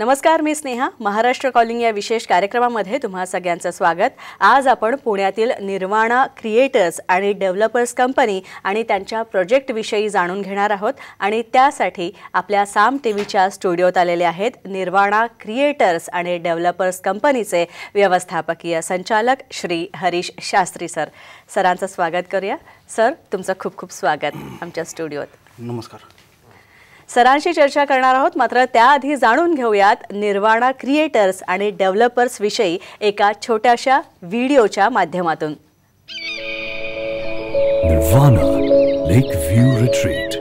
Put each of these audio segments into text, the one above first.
नमस्कार मी स्नेहा महाराष्ट्र कॉलिंग या विशेष कार्यक्रमामध्ये तुम्हा सगळ्यांचं स्वागत आज आपण पुण्यातील निर्वाणा क्रिएटर्स आणि डेव्हलपर्स कंपनी आणि त्यांच्या प्रोजेक्टविषयी जाणून घेणार आहोत आणि त्यासाठी आपल्या साम टी व्हीच्या स्टुडिओत आलेले आहेत निर्वाणा क्रिएटर्स आणि डेव्हलपर्स कंपनीचे व्यवस्थापकीय संचालक श्री हरीश शास्त्री सर सरांचं स्वागत करूया सर तुमचं खूप खूप स्वागत आमच्या स्टुडिओत नमस्कार सरांशी चर्चा करणार आहोत मात्र त्याआधी जाणून घेऊयात निर्वाणा क्रिएटर्स आणि डेव्हलपर्स विषयी एका छोट्याशा व्हिडिओच्या माध्यमातून Nirvana view retreat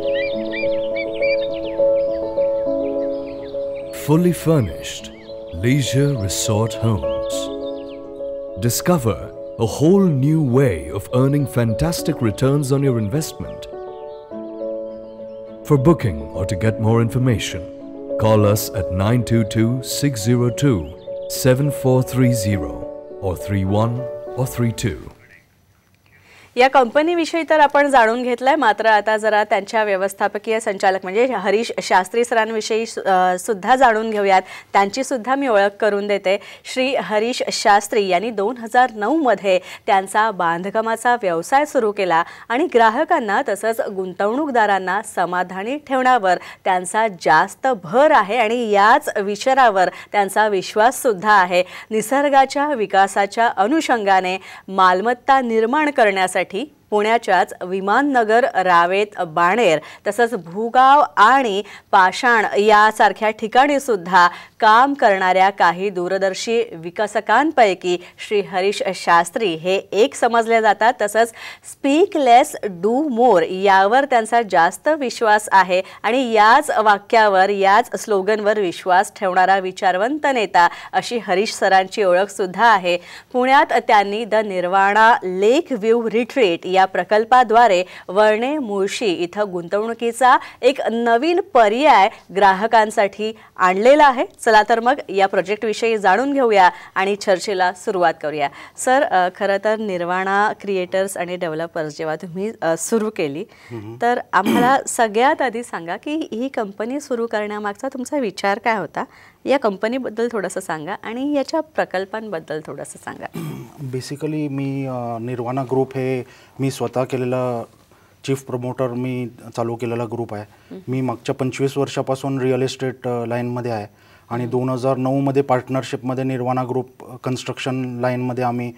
fully furnished leisure resort homes. Discover a whole new way of earning fantastic returns on your investment For booking or to get more information, call us at 922 602 7430 or 31 or 32. या कंपनीविषयी तर आपण जाणून घेतलंय मात्र आता जरा त्यांच्या व्यवस्थापकीय संचालक म्हणजे हरीश शास्त्री सरांविषयी सुद्धा जाणून घेऊयात त्यांची सुद्धा मी ओळख करून देते श्री हरीश शास्त्री यांनी दोन हजार नऊमध्ये त्यांचा बांधकामाचा व्यवसाय सुरू केला आणि ग्राहकांना तसंच गुंतवणूकदारांना समाधानी ठेवण्यावर त्यांचा जास्त भर आहे आणि याच विचारावर त्यांचा विश्वाससुद्धा आहे निसर्गाच्या विकासाच्या अनुषंगाने मालमत्ता निर्माण करण्यासाठी साठी पुण्याच्याच विमाननगर रावेत बाणेर तसंच भूगाव आणि पाषाण यासारख्या ठिकाणी सुद्धा काम करणाऱ्या काही दूरदर्शी विकसकांपैकी श्री हरीश शास्त्री हे एक समजले जातात तसंच स्पीक लेस डू मोर यावर त्यांचा जास्त विश्वास आहे आणि याच वाक्यावर याच स्लोगनवर विश्वास ठेवणारा विचारवंत नेता अशी हरीश सरांची ओळखसुद्धा आहे पुण्यात त्यांनी the Nirvana lake view retreat या या प्रकल्पाद्वारे वर्णे मुळशी इथं गुंतवणुकीचा एक नवीन पर्याय ग्राहकांसाठी आणलेला आहे चला तर मग या प्रोजेक्टविषयी जाणून घेऊया आणि चर्चेला सुरुवात करूया सर खरं तर निर्वाणा क्रिएटर्स आणि डेव्हलपर्स जेव्हा तुम्ही सुरू केली तर आम्हाला सगळ्यात आधी सांगा की ही कंपनी सुरू करण्यामागचा तुमचा विचार काय होता या कंपनीबद्दल थोडंसं सांगा आणि याच्या प्रकल्पांबद्दल थोडंसं सांगा बेसिकली मी निर्वाणा ग्रुप हे मी स्वतः केलेला चीफ प्रमोटर मी चालू केलेला ग्रुप आहे मी मागच्या पंचवीस वर्षापासून रिअल इस्टेट लाईनमध्ये आहे आणि दोन हजार नऊमध्ये पार्टनरशिपमध्ये निर्वाणा ग्रुप कन्स्ट्रक्शन लाईनमध्ये आम्ही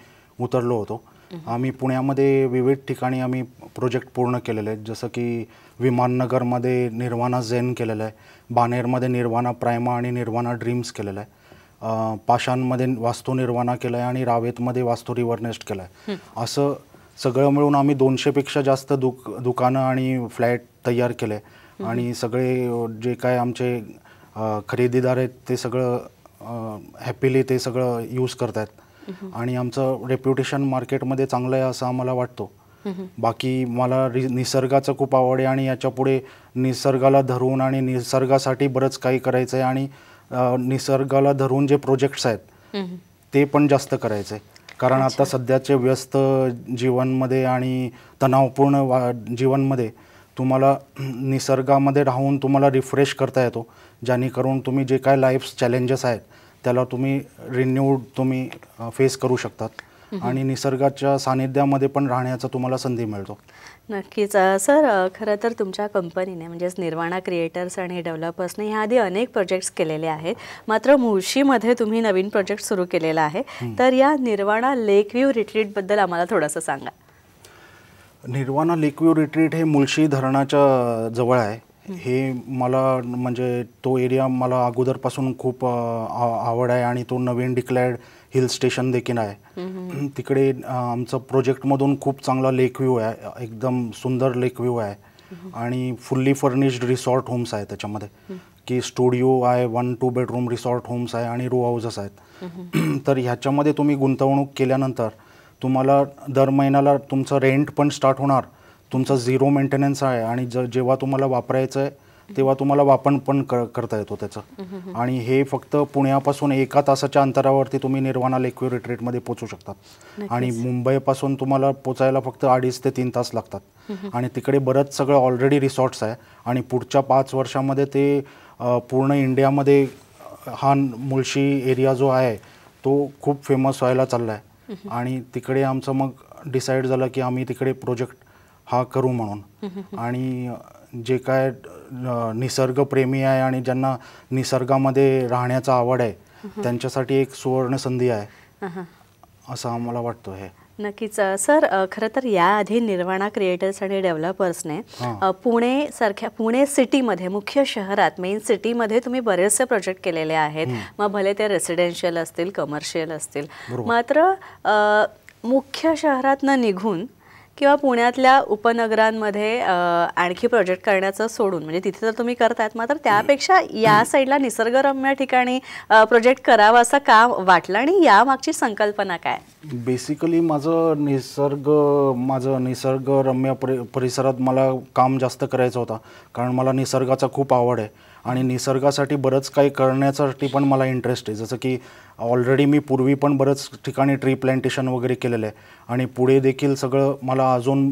उतरलो होतो आम्ही पुण्यामध्ये विविध ठिकाणी आम्ही प्रोजेक्ट पूर्ण केलेले आहेत जसं की विमाननगरमध्ये निर्वाणा झेन केलेलं आहे बानेरमध्ये निर्वाणा प्रायमा आणि निर्वाणा ड्रीम्स केलेलं आहे पाषाणमध्ये वास्तू निर्वाणा केलं आहे आणि रावेतमध्ये वास्तू रिव्हरनेस्ट केलं आहे असं सगळं मिळून आम्ही दोनशेपेक्षा जास्त दुक दुकानं आणि फ्लॅट तयार केले आणि सगळे जे काय आमचे खरेदीदार आहेत ते सगळं हॅपीली ते सगळं यूज करत आहेत आणि आमचं रेप्युटेशन मार्केटमध्ये चांगलं आहे असं आम्हाला वाटतो बाकी मला निसर्गाचं खूप आवड आहे आणि याच्यापुढे निसर्गाला धरून आणि निसर्गासाठी बरंच काही करायचं आहे आणि निसर्गाला धरून जे प्रोजेक्ट्स आहेत ते पण जास्त करायचं आहे कारण आता सध्याचे व्यस्त जीवनमध्ये आणि तणावपूर्ण वा जीवनमध्ये तुम्हाला निसर्गामध्ये राहून तुम्हाला रिफ्रेश करता येतो जेणेकरून तुम्ही जे काय लाईफ चॅलेंजेस आहेत त्याला तुम्ही रिन्यूड तुम्ही फेस करू शकतात आणि निसर्गाच्या सानिध्यामध्ये पण राहण्याचा तुम्हाला संधी मिळतो नक्कीच सर खरं तर तुमच्या कंपनीने म्हणजे निर्वाणा क्रिएटर्स आणि डेव्हलपर्सने आधी अनेक प्रोजेक्ट्स केलेले आहेत मात्र मुळशीमध्ये तुम्ही नवीन प्रोजेक्ट सुरू केलेला आहे तर या निर्वाणा रिट्रीट रिट्रीटबद्दल आम्हाला थोडंसं सांगा निर्वाणा लेकव्ह्यू रिट्रीट हे मुळशी धरणाच्या जवळ आहे हे मला म्हणजे तो एरिया मला अगोदरपासून खूप आवड आहे आणि तो नवीन डिक्लेअर्ड हिल स्टेशन देखील आहे तिकडे आमचं प्रोजेक्टमधून खूप चांगला लेक व्ह्यू आहे एकदम सुंदर लेक व्ह्यू आहे आणि फुल्ली फर्निश्ड रिसॉर्ट होम्स आहे त्याच्यामध्ये की स्टुडिओ आहे one two bedroom resort homes आहे आणि रो हाऊसेस आहेत तर ह्याच्यामध्ये तुम्ही गुंतवणूक केल्यानंतर तुम्हाला दर महिन्याला तुमचं रेंट पण स्टार्ट होणार तुमचा झिरो मेंटेनन्स आहे आणि जर जेव्हा तुम्हाला वापरायचं आहे तेव्हा तुम्हाला वापन पण करता येतो त्याचं आणि हे फक्त पुण्यापासून एका तासाच्या अंतरावरती तुम्ही निर्वाणा लेक्यू रिट्रीटमध्ये पोचू शकतात आणि मुंबईपासून तुम्हाला पोचायला फक्त अडीच ते तीन तास लागतात आणि तिकडे बरंच सगळं ऑलरेडी रिसॉर्ट्स आहे आणि पुढच्या पाच वर्षामध्ये ते पूर्ण इंडियामध्ये हा मुळशी एरिया जो आहे तो खूप फेमस व्हायला चालला आहे आणि तिकडे आमचं मग डिसाईड झालं की आम्ही तिकडे प्रोजेक्ट हा करू म्हणून आणि जे काय निसर्गप्रेमी आहे आणि ज्यांना निसर्गामध्ये राहण्याचा आवड आहे त्यांच्यासाठी एक सुवर्ण संधी आहे असं आम्हाला वाटतो हे नक्कीच सर खरं तर याआधी निर्वाणा क्रिएटर्स आणि डेव्हलपर्सने पुणे सारख्या पुणे सिटीमध्ये मुख्य शहरात मेन सिटीमध्ये तुम्ही बरेचसे प्रोजेक्ट केलेले आहेत मग भले ते रेसिडेन्शियल असतील कमर्शियल असतील मात्र मुख्य शहरातनं निघून किंवा पुण्यातल्या उपनगरांमध्ये आणखी प्रोजेक्ट करण्याचं सोडून म्हणजे तिथे तर तुम्ही करतायत मात्र त्यापेक्षा या साईडला निसर्गरम्य ठिकाणी प्रोजेक्ट करावा असं का वाटलं आणि यामागची संकल्पना काय बेसिकली माझं निसर्ग माझं निसर्गरम्य परिसरात मला काम जास्त करायचं होता कारण मला निसर्गाचा खूप आवड आहे आणि निसर्गासाठी बरंच काही करण्यासाठी पण मला इंटरेस्ट आहे जसं की ऑलरेडी मी पूर्वी पण बरंच ठिकाणी ट्री प्लांटेशन वगैरे केलेलं आहे आणि पुढे देखील सगळं मला अजून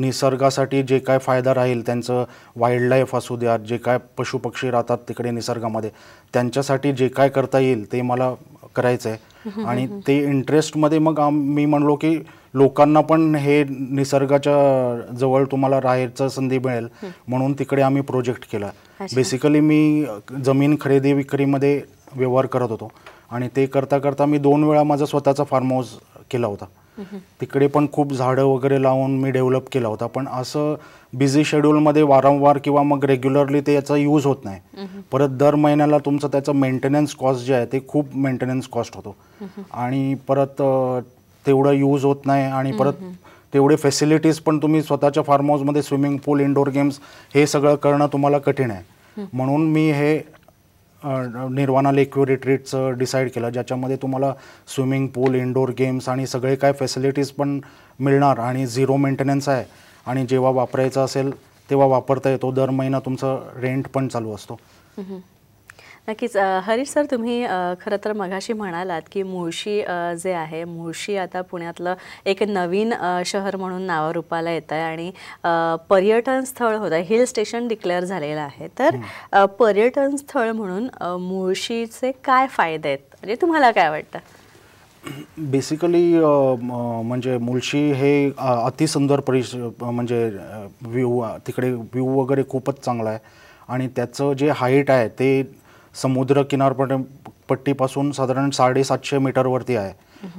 निसर्गासाठी जे काय फायदा राहील त्यांचं वाईल्डलाईफ असू द्या जे काय पशुपक्षी राहतात तिकडे निसर्गामध्ये त्यांच्यासाठी जे काय करता येईल ते मला करायचं आहे आणि ते इंटरेस्टमध्ये मग मी म्हणलो की लोकांना पण हे निसर्गाच्या जवळ तुम्हाला राहायचं संधी मिळेल म्हणून तिकडे आम्ही प्रोजेक्ट केला बेसिकली मी जमीन खरेदी विक्रीमध्ये व्यवहार करत होतो आणि ते करता करता मी दोन वेळा माझा स्वतःचा फार्म हाऊस केला होता तिकडे पण खूप झाडं वगैरे लावून मी डेव्हलप केला होता पण असं बिझी शेड्यूलमध्ये वारंवार किंवा मग रेग्युलरली ते याचा यूज होत नाही परत दर महिन्याला तुमचं त्याचं मेंटेनन्स कॉस्ट जे आहे ते खूप मेंटेनन्स कॉस्ट होतो आणि परत तेवढं यूज होत नाही आणि परत तेवढे फॅसिलिटीज पण तुम्ही स्वतःच्या फार्म हाऊसमध्ये स्विमिंग पूल इंडोर गेम्स हे सगळं करणं तुम्हाला कठीण आहे म्हणून मी हे निर्वाणा लेक्यू रिट्रीटचं डिसाईड केलं ज्याच्यामध्ये तुम्हाला स्विमिंग पूल इंडोर गेम्स आणि सगळे काय फॅसिलिटीज पण मिळणार आणि झिरो मेंटेनन्स आहे आणि जेव्हा वापरायचं असेल तेव्हा वापरता येतो दर महिना तुमचं रेंट पण चालू असतो नक्कीच हरीश सर तुम्ही खरं तर मगाशी म्हणालात की मुळशी जे आहे मुळशी आता पुण्यातलं एक नवीन शहर म्हणून नावारूपाला येत आहे आणि पर्यटन स्थळ होतं हिल स्टेशन डिक्लेअर झालेलं आहे तर पर्यटन स्थळ म्हणून मुळशीचे काय फायदे आहेत म्हणजे तुम्हाला काय वाटतं बेसिकली म्हणजे मुळशी हे अतिसुंदर परिस म्हणजे व्ह्यू तिकडे व्ह्यू वगैरे खूपच चांगला आहे आणि त्याचं जे हाईट आहे ते समुद्र किनारपट्टी पट्टीपासून साधारण साडेसातशे मीटरवरती आहे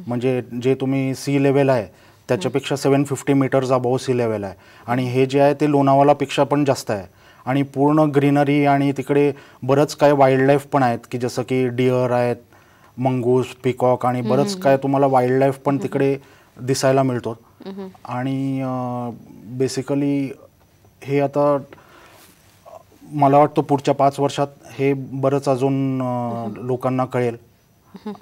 म्हणजे जे तुम्ही सी लेवल आहे त्याच्यापेक्षा seven fifty metres above sea level आहे आणि हे जे आहे ते लोणावालापेक्षा पण जास्त आहे आणि पूर्ण ग्रीनरी आणि तिकडे बरंच काय वाईल्डलाईफ पण आहेत की जसं की डिअर आहेत मंगूस पिकॉक आणि बरंच काय तुम्हाला वाईल्डलाईफ पण तिकडे दिसायला मिळतो आणि बेसिकली हे आता मला वाटतं पुढच्या पाच वर्षात हे बरंच अजून लोकांना कळेल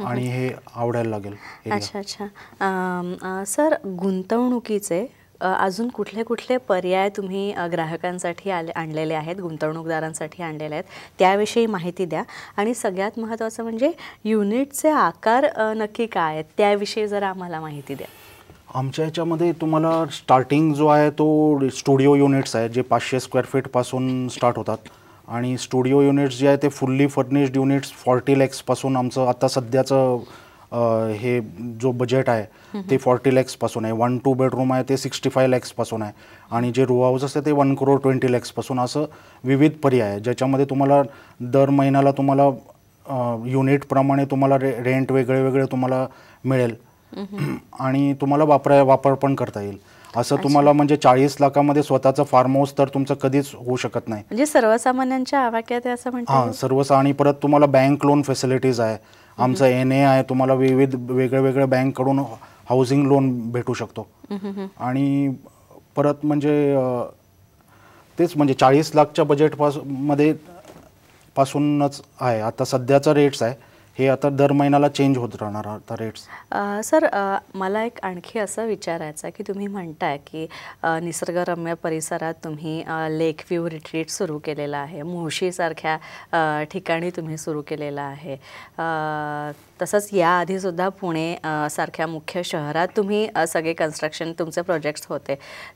आणि हे आवडायला लागेल अच्छा अच्छा सर गुंतवणुकीचे अजून कुठले कुठले पर्याय तुम्ही ग्राहकांसाठी आले आणलेले आहेत गुंतवणूकदारांसाठी आणलेले आहेत त्याविषयी माहिती द्या आणि सगळ्यात महत्त्वाचं म्हणजे युनिटचे आकार नक्की काय आहेत त्याविषयी जरा आम्हाला माहिती द्या आमच्या याच्यामध्ये तुम्हाला स्टार्टिंग जो आहे तो स्टुडिओ युनिट्स आहे जे पाचशे स्क्वेअर फीटपासून स्टार्ट होतात आणि स्टुडिओ युनिट्स जे आहे ते फुल्ली फर्निश्ड युनिट्स फॉर्टी लॅक्सपासून आमचं आता सध्याचं हे जो बजेट आहे ते फॉर्टी लॅक्सपासून आहे वन टू बेडरूम आहे ते सिक्स्टी फाय लॅक्सपासून आहे आणि जे रो हाऊस असते ते वन करोड ट्वेंटी लॅक्सपासून असं विविध पर्याय आहे ज्याच्यामध्ये तुम्हाला दर महिन्याला तुम्हाला युनिटप्रमाणे तुम्हाला रे रेंट वेगळे वेगळे तुम्हाला मिळेल आणि तुम्हाला वापरा वापर पण करता येईल असं तुम्हाला म्हणजे चाळीस लाखामध्ये स्वतःचं फार्म हाऊस तर तुमचं कधीच होऊ शकत नाही म्हणजे सर्वसामान्यांच्या आवाक्यात असं म्हणतात हा सर्वसा आणि परत तुम्हाला बँक लोन फॅसिलिटीज आहे आमचं एन ए आहे तुम्हाला विविध वेगळ्या वेगळ्या कडून हाऊसिंग लोन भेटू शकतो आणि परत म्हणजे तेच म्हणजे चाळीस लाखच्या बजेट पास मध्ये पासूनच आहे आता सध्याचा रेट्स आहे हे आता दर महिन्याला चेंज होत राहणार आता रेट्स सर मला एक आणखी असं विचारायचं की तुम्ही म्हणताय की निसर्गरम्य परिसरात तुम्ही लेक व्ह्यू रिट्रीट सुरू केलेला आहे मुळशीसारख्या ठिकाणी तुम्ही सुरू केलेला आहे तसंच याआधीसुद्धा पुणे सारख्या मुख्य शहरात तुम्ही सगळे कन्स्ट्रक्शन तुमचे प्रोजेक्ट्स होते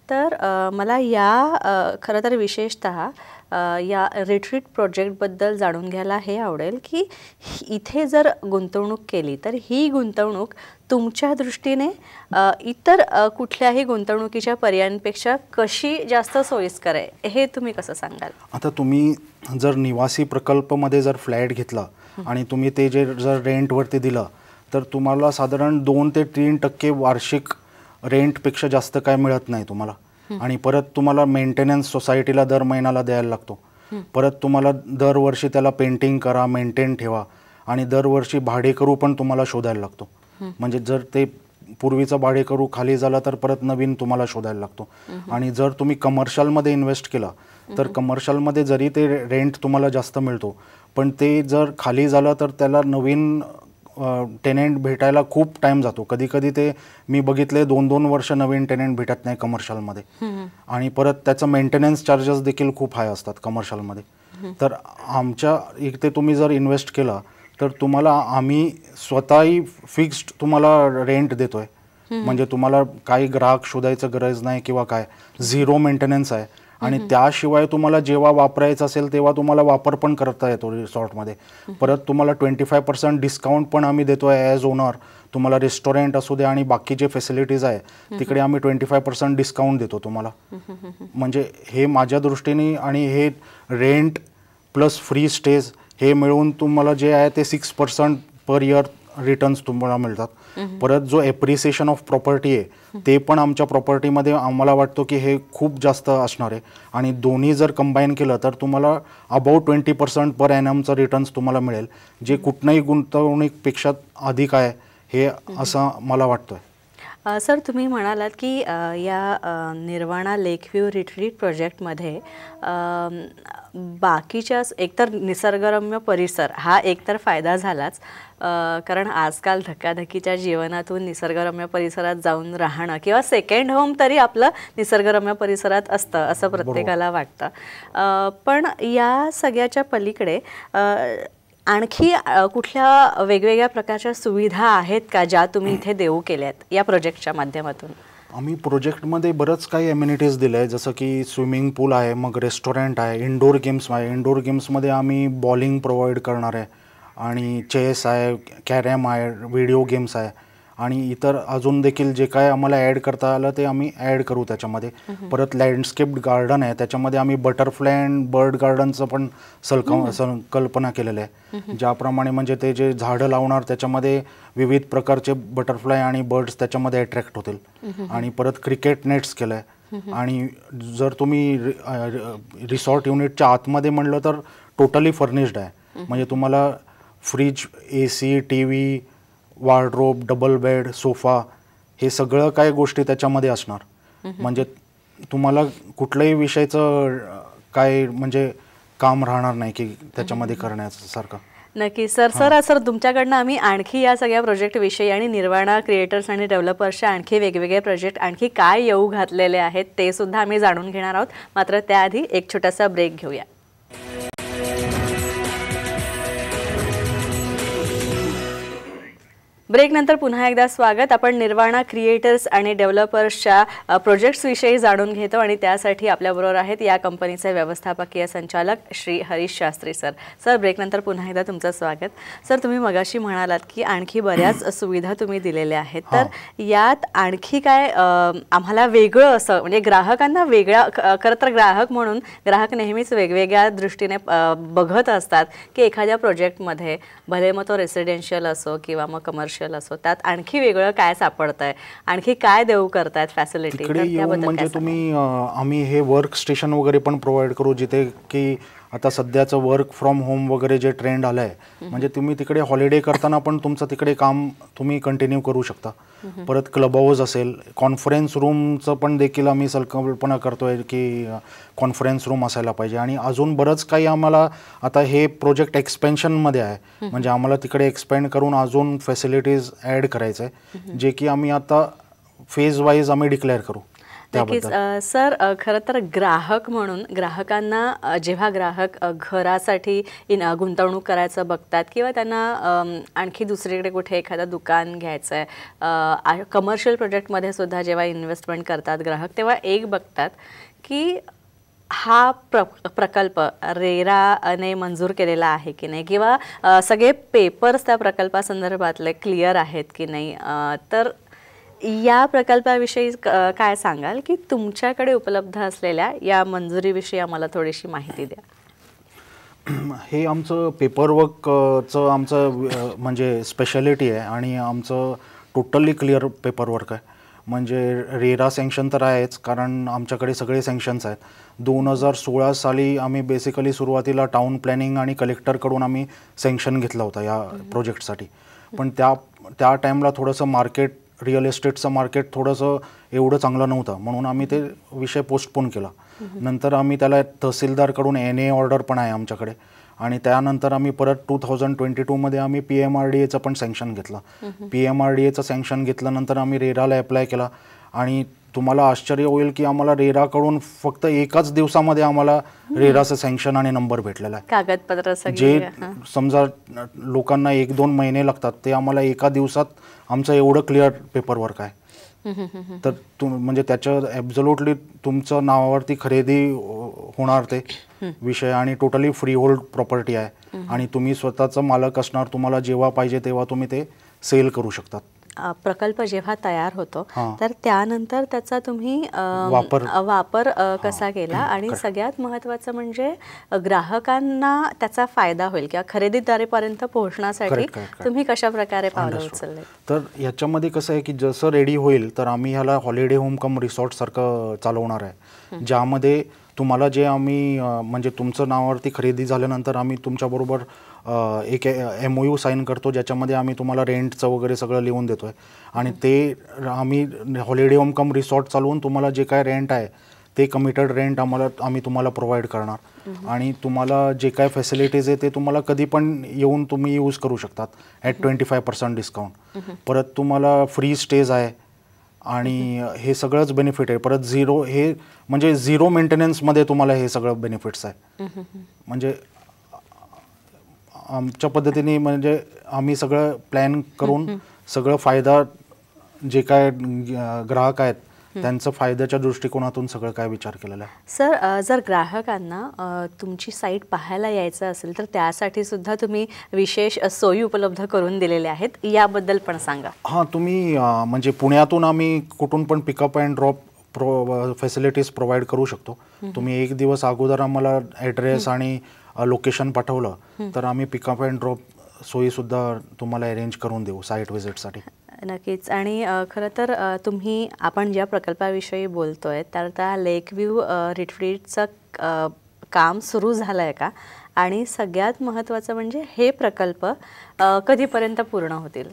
तर मला या खरं तर विशेषतः या रिट्रीट प्रोजेक्टबद्दल जाणून घ्यायला हे आवडेल की इथे जर गुंतवणूक केली तर ही गुंतवणूक तुमच्या दृष्टीने इतर कुठल्याही गुंतवणुकीच्या पर्यायांपेक्षा कशी जास्त सोयीस्कर आहे हे तुम्ही कसं सांगाल आता तुम्ही जर निवासी प्रकल्पमध्ये जर फ्लॅट घेतला आणि तुम्ही ते जे जर रेंटवरती दिलं तर तुम्हाला साधारण दोन ते तीन टक्के वार्षिक रेंटपेक्षा जास्त काय मिळत नाही तुम्हाला आणि परत तुम्हाला मेंटेनन्स सोसायटीला दर महिन्याला द्यायला लागतो परत तुम्हाला दरवर्षी त्याला पेंटिंग करा मेंटेन ठेवा आणि दरवर्षी भाडेकरू पण तुम्हाला शोधायला लागतो म्हणजे जर ते पूर्वीचा भाडेकरू खाली झाला तर परत नवीन तुम्हाला शोधायला लागतो आणि जर तुम्ही कमर्शियलमध्ये इन्व्हेस्ट केला तर कमर्शियलमध्ये जरी ते रेंट तुम्हाला जास्त मिळतो पण ते जर खाली झालं तर त्याला नवीन टेनेंट भेटायला खूप टाइम जातो कधी कधी ते मी बघितले दोन दोन वर्ष नवीन टेनेंट भेटत नाही कमर्शियलमध्ये आणि परत त्याचं मेंटेनन्स चार्जेस देखील खूप हाय असतात कमर्शियलमध्ये तर आमच्या इथे तुम्ही जर इन्व्हेस्ट केला तर तुम्हाला आम्ही स्वतःही फिक्स्ड तुम्हाला रेंट देतोय म्हणजे तुम्हाला काही ग्राहक शोधायचं गरज नाही किंवा काय झिरो मेंटेनन्स आहे आणि त्याशिवाय तुम्हाला जेव्हा वापरायचं असेल तेव्हा तुम्हाला वापर पण करता येतो रिसॉर्टमध्ये परत तुम्हाला ट्वेंटी फाय पर्सेंट डिस्काउंट पण आम्ही देतो आहे ॲज ओनर तुम्हाला रेस्टॉरंट असू दे आणि बाकी जे फॅसिलिटीज आहे तिकडे आम्ही ट्वेंटी फाय पर्सेंट डिस्काउंट देतो तुम्हाला म्हणजे हे माझ्या दृष्टीने आणि हे रेंट प्लस फ्री स्टेज हे मिळून तुम्हाला जे आहे ते six percent per year returns तुम्हाला मिळतात परत जो एप्रिसिएशन ऑफ प्रॉपर्टी आहे ते पण आमच्या प्रॉपर्टीमध्ये आम्हाला वाटतो की हे खूप जास्त असणार आहे आणि दोन्ही जर कंबाईन केलं तर तुम्हाला अबाउट ट्वेंटी पर्सेंट पर ॲनमचं रिटर्न्स तुम्हाला मिळेल जे कुठल्याही गुंतवणूकपेक्षा अधिक आहे हे असं मला वाटतं सर तुम्ही म्हणालात की या निर्वाणा लेकव्ह्यू रिट्रीट प्रोजेक्टमध्ये बाकीच्या एकतर निसर्गरम्य परिसर हा एकतर फायदा झालाच कारण आजकाल धक्काधक्कीच्या जीवनातून निसर्गरम्य परिसरात जाऊन राहणं किंवा सेकंड होम तरी आपलं निसर्गरम्य परिसरात असतं असं प्रत्येकाला वाटतं पण या सगळ्याच्या पलीकडे आणखी कुठल्या वेगवेगळ्या प्रकारच्या सुविधा आहेत का ज्या तुम्ही इथे देऊ केल्यात या प्रोजेक्टच्या माध्यमातून आम्ही प्रोजेक्टमध्ये बरंच काही एम्युनिटीज दिल्या आहे जसं की स्विमिंग पूल आहे मग रेस्टॉरंट आहे इंडोर गेम्स आहे इंडोर गेम्समध्ये आम्ही बॉलिंग प्रोव्हाइड करणार आहे आणि चेस आहे कॅरम आहे व्हिडिओ गेम्स आहे आणि इतर अजून देखील जे काय आम्हाला ॲड करता आलं ते आम्ही ॲड करू त्याच्यामध्ये परत लँडस्केप्ड गार्डन आहे त्याच्यामध्ये आम्ही बटरफ्लाय अँड बर्ड गार्डनचं पण सलक संकल्पना केलेलं आहे ज्याप्रमाणे म्हणजे ते जे झाडं लावणार त्याच्यामध्ये विविध प्रकारचे बटरफ्लाय आणि बर्ड्स त्याच्यामध्ये अट्रॅक्ट होतील आणि परत क्रिकेट नेट्स केलं आहे आणि जर तुम्ही रिसॉर्ट युनिटच्या आतमध्ये म्हणलं तर टोटली फर्निश्ड आहे म्हणजे तुम्हाला fridge A C T V wardrobe double bed sofa हे सगळं काय गोष्टी त्याच्यामध्ये असणार म्हणजे तुम्हाला कुठल्याही विषयाचं काय म्हणजे काम राहणार नाही की त्याच्यामध्ये करण्याचं सारखं नक्की सर सर सर तुमच्याकडनं आम्ही आणखी या सगळ्या प्रोजेक्टविषयी आणि निर्वाणा क्रिएटर्स आणि डेव्हलपर्सचे आणखी वेगवेगळे प्रोजेक्ट आणखी काय येऊ घातलेले आहेत ते सुद्धा आम्ही जाणून घेणार आहोत मात्र त्याआधी एक छोटासा ब्रेक घेऊया ब्रेकनंतर पुन्हा एकदा स्वागत आपण निर्वाणा क्रिएटर्स आणि डेव्हलपर्सच्या प्रोजेक्ट्सविषयी जाणून घेतो आणि त्यासाठी आपल्याबरोबर आहेत या कंपनीचे व्यवस्थापकीय संचालक श्री हरीश शास्त्री सर सर ब्रेकनंतर पुन्हा एकदा तुमचं स्वागत सर तुम्ही मगाशी म्हणालात की आणखी बऱ्याच सुविधा तुम्ही दिलेल्या आहेत तर यात आणखी काय आम्हाला वेगळं असं म्हणजे ग्राहकांना वेगळा खरं तर ग्राहक म्हणून ग्राहक नेहमीच वेगवेगळ्या दृष्टीने बघत असतात की एखाद्या प्रोजेक्टमध्ये भले मग तो रेसिडेन्शियल असो किंवा मग कमर्शियल स्पेशल असो त्यात आणखी वेगळं काय सापडत आहे आणखी काय देऊ करतायत फॅसिलिटी म्हणजे तुम्ही आम्ही हे वर्क स्टेशन वगैरे पण प्रोव्हाइड करू जिथे की आता सध्याचं वर्क फ्रॉम होम वगैरे जे ट्रेंड आलं आहे म्हणजे तुम्ही तिकडे हॉलिडे करताना पण तुमचं तिकडे काम तुम्ही कंटिन्यू करू शकता परत क्लब हाऊस असेल कॉन्फरन्स रूमचं पण देखील आम्ही संकल्पना करतो आहे की कॉन्फरन्स रूम असायला पाहिजे आणि अजून बरंच काही आम्हाला आता हे प्रोजेक्ट एक्सपेन्शनमध्ये आहे म्हणजे आम्हाला तिकडे एक्सपेंड करून अजून फॅसिलिटीज ॲड करायचं आहे जे की आम्ही आता फेज वाईज आम्ही डिक्लेअर करू नक्कीच सर खरं तर ग्राहक म्हणून ग्राहकांना जेव्हा ग्राहक घरासाठी इन गुंतवणूक करायचं बघतात किंवा त्यांना आणखी दुसरीकडे कुठे एखादं दुकान घ्यायचं आहे कमर्शियल प्रोजेक्टमध्ये सुद्धा जेव्हा इन्व्हेस्टमेंट करतात ग्राहक तेव्हा एक बघतात की हा प्र प्रकल्प रेराने मंजूर केलेला आहे की नाही किंवा सगळे पेपर्स त्या प्रकल्पासंदर्भातले क्लिअर आहेत की नाही तर या प्रकल्पाविषयी काय सांगाल की तुमच्याकडे उपलब्ध असलेल्या या मंजुरीविषयी आम्हाला थोडीशी माहिती द्या हे आमचं पेपरवर्कचं आमचं म्हणजे स्पेशालिटी आहे आणि आमचं टोटली क्लिअर पेपरवर्क आहे म्हणजे रेरा सँक्शन तर आहेच कारण आमच्याकडे सगळे सँक्शन्स आहेत दोन हजार सोळा साली आम्ही बेसिकली सुरुवातीला टाऊन प्लॅनिंग आणि कलेक्टरकडून आम्ही सँक्शन घेतला होता या प्रोजेक्टसाठी पण त्या त्या टाईमला थोडंसं मार्केट रिअल इस्टेटचं मार्केट थोडंसं एवढं चांगलं नव्हतं म्हणून आम्ही ते विषय पोस्टपोन केला नंतर आम्ही त्याला तहसीलदारकडून एन ए ऑर्डर पण आहे आमच्याकडे आणि त्यानंतर आम्ही परत टू थाउजंड ट्वेंटी मध्ये आम्ही पी एम आर डी एचं पण सँक्शन घेतलं पी एम आर डी एचं सँक्शन घेतल्यानंतर आम्ही रेराला अप्लाय केला आणि तुम्हाला आश्चर्य होईल की आम्हाला रेराकडून फक्त एकाच दिवसामध्ये आम्हाला रेराचं सँक्शन आणि नंबर भेटलेला आहे कागदपत्र जे समजा लोकांना एक दोन महिने लागतात ते आम्हाला एका दिवसात आमचं एवढं क्लिअर पेपर वर्क आहे तर म्हणजे त्याच्या ॲब्झोल्युटली तुमचं नावावरती खरेदी होणार ते विषय आणि टोटली फ्री होल्ड प्रॉपर्टी आहे आणि तुम्ही स्वतःचा मालक असणार तुम्हाला जेव्हा पाहिजे तेव्हा तुम्ही ते सेल करू शकतात प्रकल्प जेव्हा तयार होतो तर त्यानंतर त्याचा तुम्ही वापर, कसा केला आणि सगळ्यात महत्वाचं म्हणजे ग्राहकांना त्याचा फायदा होईल किंवा खरेदीदारेपर्यंत पोहोचण्यासाठी तुम्ही कशा प्रकारे पाहू उचलले तर याच्यामध्ये कसं आहे की जसं रेडी होईल तर आम्ही ह्याला हॉलिडे होम कम रिसॉर्ट सारखं चालवणार आहे ज्यामध्ये तुम्हाला जे आम्ही म्हणजे तुमचं नावावरती खरेदी झाल्यानंतर आम्ही तुमच्याबरोबर एक एम ओ यू साईन करतो ज्याच्यामध्ये आम्ही तुम्हाला रेंटचं वगैरे सगळं लिहून देतो आहे आणि ते आम्ही हॉलिडे होम कम रिसॉर्ट चालवून तुम्हाला जे काय रेंट आहे ते कमिटेड रेंट आम्हाला आम्ही तुम्हाला प्रोव्हाइड करणार आणि तुम्हाला जे काय फॅसिलिटीज आहे ते तुम्हाला कधी पण येऊन तुम्ही यूज करू शकतात at twenty five percent discount परत तुम्हाला फ्री स्टेज आहे आणि हे सगळंच बेनिफिट आहे परत झिरो हे म्हणजे झिरो मेंटेनन्समध्ये तुम्हाला हे सगळं बेनिफिट्स आहे म्हणजे आमच्या पद्धतीने म्हणजे आम्ही सगळं प्लॅन करून सगळं फायदा जे काय ग्राहक आहेत त्यांचं फायद्याच्या दृष्टिकोनातून सगळं काय विचार केलेला आहे सर जर ग्राहकांना तुमची साईट पाहायला यायचं असेल तर त्यासाठी सुद्धा तुम्ही विशेष सोयी उपलब्ध करून दिलेल्या आहेत याबद्दल पण सांगा हां तुम्ही म्हणजे पुण्यातून आम्ही कुठून पण pickup and drop pro facilities provide करू शकतो तुम्ही एक दिवस अगोदर आम्हाला ॲड्रेस आणि लोकेशन पाठवलं तर आम्ही पिकअप अँड ड्रॉप सुद्धा तुम्हाला अरेंज करून देऊ साईट विजिटसाठी नक्कीच आणि खरं तर तुम्ही आपण ज्या प्रकल्पाविषयी बोलतोय तर त्या व्ह्यू रिट्रीटचं काम सुरू झालं का आणि सगळ्यात महत्त्वाचं म्हणजे हे प्रकल्प कधीपर्यंत पूर्ण होतील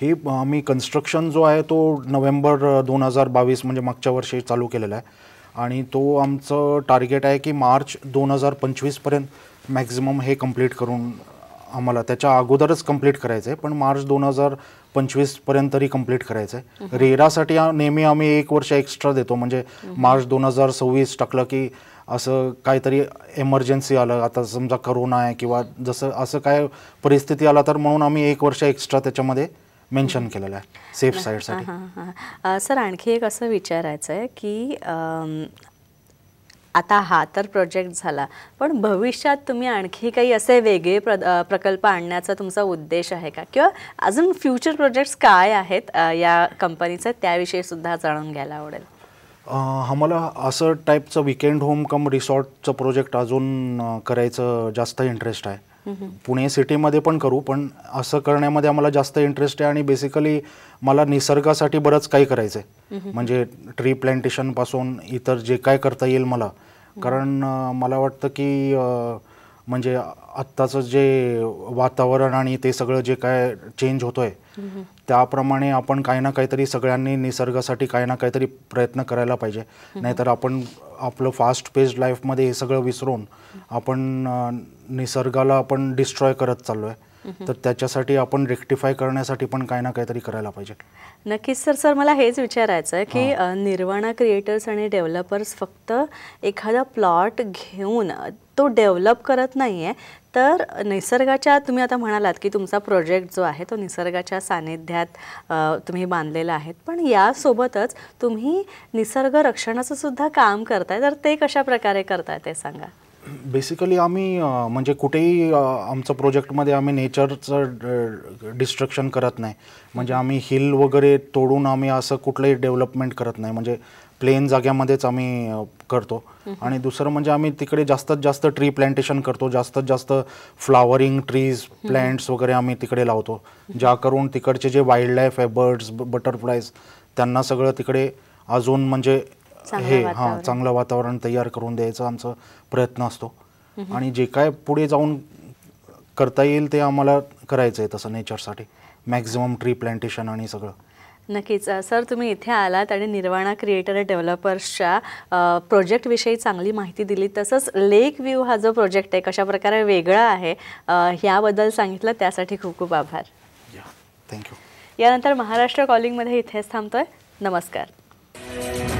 हे आम्ही कन्स्ट्रक्शन जो आहे तो नोव्हेंबर दोन हजार बावीस म्हणजे मागच्या वर्षी चालू केलेला आहे आणि तो आमचं टार्गेट आहे की मार्च दोन हजार पंचवीसपर्यंत मॅक्झिमम हे कंप्लीट करून आम्हाला त्याच्या अगोदरच कंप्लीट करायचं आहे पण मार्च दोन हजार पंचवीसपर्यंत तरी कंप्लीट करायचं आहे रेरासाठी नेहमी आम्ही एक वर्ष एक्स्ट्रा देतो म्हणजे मार्च दोन हजार सव्वीस टाकलं की असं काहीतरी एमर्जन्सी आलं आता समजा करोना आहे किंवा जसं असं काय परिस्थिती आला तर म्हणून आम्ही एक वर्ष एक्स्ट्रा त्याच्यामध्ये मेन्शन केलेलं आहे सेफ साठी सर आणखी एक असं विचारायचं आहे की आता हा तर प्रोजेक्ट झाला पण भविष्यात तुम्ही आणखी काही असे वेगळे प्र प्रकल्प आणण्याचा तुमचा उद्देश आहे का किंवा अजून फ्युचर प्रोजेक्ट्स काय आहेत या कंपनीचं त्याविषयी सुद्धा जाणून घ्यायला आवडेल आम्हाला असं टाईपचं विकेंड होम कम रिसॉर्टचं प्रोजेक्ट अजून करायचं जास्त इंटरेस्ट आहे पुणे सिटीमध्ये पण करू पण असं करण्यामध्ये आम्हाला जास्त इंटरेस्ट आहे आणि बेसिकली मला निसर्गासाठी बरंच काही करायचं आहे म्हणजे ट्री पासून इतर जे काय करता येईल मला कारण मला वाटतं की म्हणजे आत्ताचं जे वातावरण आणि ते सगळं जे काय चेंज होतोय त्याप्रमाणे आपण काही ना काहीतरी सगळ्यांनी निसर्गासाठी काही ना काहीतरी प्रयत्न करायला पाहिजे नाहीतर आपण आपलं फास्ट पेज लाईफमध्ये हे सगळं विसरून आपण निसर्गाला आपण डिस्ट्रॉय करत चाललो आहे तर त्याच्यासाठी आपण रेक्टिफाय करण्यासाठी पण काही ना काहीतरी करायला पाहिजे नक्कीच सर सर मला हेच विचारायचं आहे की निर्वाणा क्रिएटर्स आणि डेव्हलपर्स फक्त एखादा प्लॉट घेऊन तो डेव्हलप करत नाही आहे तर निसर्गाच्या तुम्ही आता म्हणालात की तुमचा प्रोजेक्ट जो आहे तो निसर्गाच्या सानिध्यात तुम्ही बांधलेला आहे पण यासोबतच तुम्ही निसर्ग रक्षणाचं सुद्धा काम करताय तर ते कशा प्रकारे करताय ते सांगा बेसिकली आम्ही म्हणजे कुठेही आमचं प्रोजेक्टमध्ये आम्ही नेचरचं डिस्ट्रक्शन करत नाही म्हणजे आम्ही हिल वगैरे तोडून आम्ही असं कुठलंही डेव्हलपमेंट करत नाही म्हणजे प्लेन जाग्यामध्येच आम्ही करतो आणि दुसरं म्हणजे आम्ही तिकडे जास्तीत जास्त ट्री प्लांटेशन करतो जास्तीत जास्त फ्लावरिंग ट्रीज प्लॅन्ट्स वगैरे आम्ही तिकडे लावतो ज्या करून तिकडचे जे वाईल्ड लाईफ आहे बर्ड्स बटरफ्लायज त्यांना सगळं तिकडे अजून म्हणजे हे हा चांगलं वातावरण तयार करून द्यायचा आमचा प्रयत्न असतो आणि जे काय पुढे जाऊन करता येईल ते आम्हाला करायचं आहे तसं नेचरसाठी मॅक्झिमम ट्री प्लांटेशन आणि सगळं नक्कीच सर तुम्ही इथे आलात आणि निर्वाणा क्रिएटर डेव्हलपर्सच्या प्रोजेक्टविषयी चांगली माहिती दिली तसंच लेक व्ह्यू हा जो प्रोजेक्ट आहे कशाप्रकारे वेगळा आहे ह्याबद्दल सांगितलं त्यासाठी खूप खूप आभार थँक्यू यानंतर महाराष्ट्र कॉलिंगमध्ये इथेच थांबतोय नमस्कार